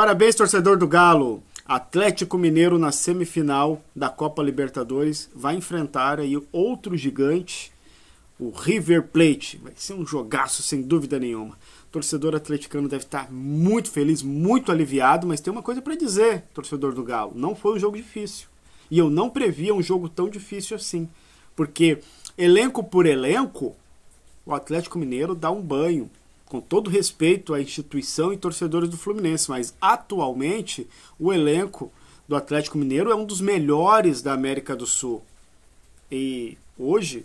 Parabéns, torcedor do Galo. Atlético Mineiro na semifinal da Copa Libertadores vai enfrentar aí outro gigante, o River Plate. Vai ser um jogaço, sem dúvida nenhuma. torcedor atleticano deve estar muito feliz, muito aliviado, mas tem uma coisa para dizer, torcedor do Galo. Não foi um jogo difícil. E eu não previa um jogo tão difícil assim. Porque elenco por elenco, o Atlético Mineiro dá um banho com todo respeito à instituição e torcedores do Fluminense, mas atualmente o elenco do Atlético Mineiro é um dos melhores da América do Sul. E hoje,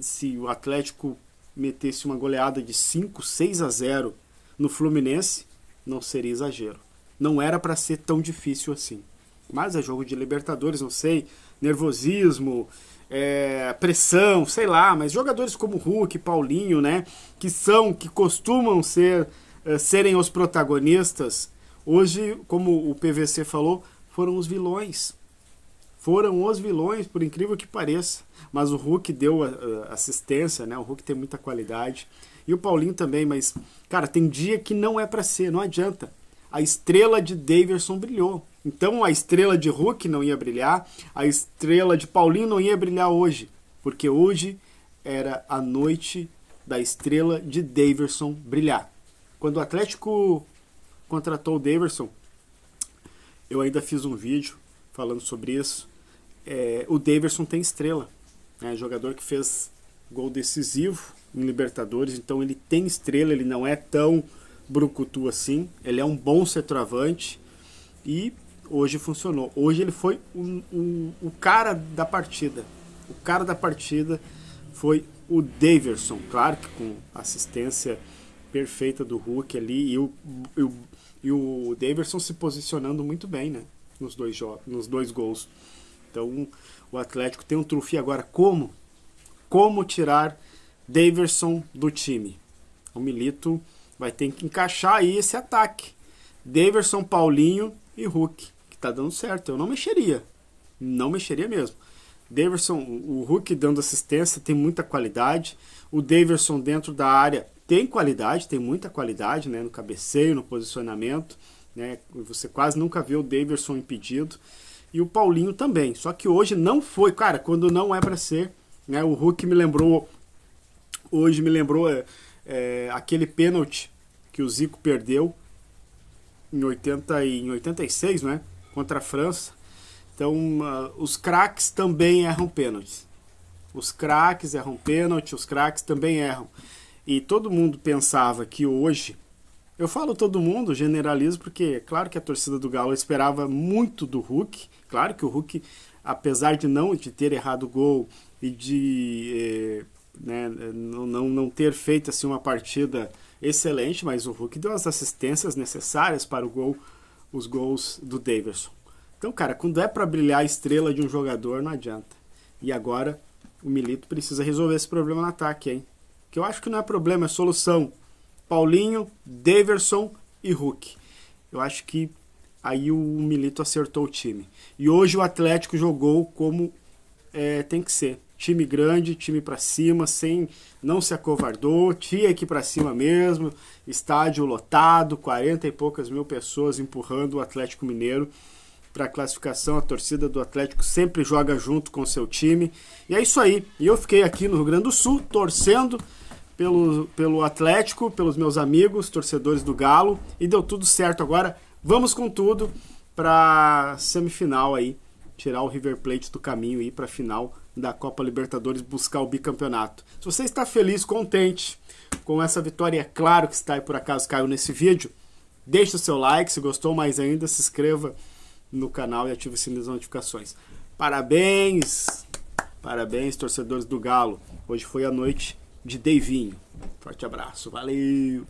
se o Atlético metesse uma goleada de 5, 6 a 0 no Fluminense, não seria exagero. Não era para ser tão difícil assim. Mas é jogo de Libertadores, não sei, nervosismo, é, pressão, sei lá, mas jogadores como Hulk, Paulinho, né, que são, que costumam ser, é, serem os protagonistas, hoje, como o PVC falou, foram os vilões. Foram os vilões, por incrível que pareça. Mas o Hulk deu a, a assistência, né? O Hulk tem muita qualidade. E o Paulinho também, mas, cara, tem dia que não é para ser, não adianta. A estrela de Daverson brilhou. Então a estrela de Hulk não ia brilhar, a estrela de Paulinho não ia brilhar hoje, porque hoje era a noite da estrela de Daverson brilhar. Quando o Atlético contratou o Daverson, eu ainda fiz um vídeo falando sobre isso. É, o Daverson tem estrela, né? jogador que fez gol decisivo em Libertadores, então ele tem estrela, ele não é tão brucutu assim, ele é um bom centroavante e hoje funcionou. Hoje ele foi um, um, o cara da partida. O cara da partida foi o Daverson, claro que com assistência perfeita do Hulk ali e o, e o, e o Daverson se posicionando muito bem né, nos, dois nos dois gols. Então o Atlético tem um truque agora. Como? Como tirar Daverson do time? O Milito vai ter que encaixar aí esse ataque. Daverson, Paulinho e Hulk tá dando certo. Eu não mexeria. Não mexeria mesmo. Daverson, o Hulk dando assistência, tem muita qualidade. O Daverson dentro da área tem qualidade, tem muita qualidade, né? No cabeceio, no posicionamento, né? Você quase nunca vê o Daverson impedido. E o Paulinho também. Só que hoje não foi, cara, quando não é para ser, né? O Hulk me lembrou, hoje me lembrou é, é, aquele pênalti que o Zico perdeu em, 80, em 86, né? contra a França. Então, uh, os craques também erram pênaltis. Os craques erram pênalti, os craques também erram. E todo mundo pensava que hoje. Eu falo todo mundo, generalizo, porque é claro que a torcida do Galo esperava muito do Hulk. Claro que o Hulk, apesar de não de ter errado o gol e de eh, né, não, não, não ter feito assim, uma partida excelente, mas o Hulk deu as assistências necessárias para o gol os gols do Davidson. Então, cara, quando é para brilhar a estrela de um jogador, não adianta. E agora o Milito precisa resolver esse problema no ataque, hein? Que eu acho que não é problema, é solução. Paulinho, Daverson e Hulk. Eu acho que aí o Milito acertou o time. E hoje o Atlético jogou como é, tem que ser time grande, time para cima, sem não se acovardou, tinha aqui para cima mesmo, estádio lotado, 40 e poucas mil pessoas empurrando o Atlético Mineiro para classificação. A torcida do Atlético sempre joga junto com seu time. E é isso aí. E eu fiquei aqui no Rio Grande do Sul torcendo pelo, pelo Atlético, pelos meus amigos, torcedores do Galo, e deu tudo certo agora. Vamos com tudo para semifinal aí tirar o River Plate do caminho e ir para a final da Copa Libertadores buscar o bicampeonato. Se você está feliz, contente com essa vitória, é claro que está e por acaso caiu nesse vídeo, deixe o seu like, se gostou mais ainda, se inscreva no canal e ative o sininho das notificações. Parabéns! Parabéns, torcedores do Galo. Hoje foi a noite de Deivinho. Forte abraço. Valeu!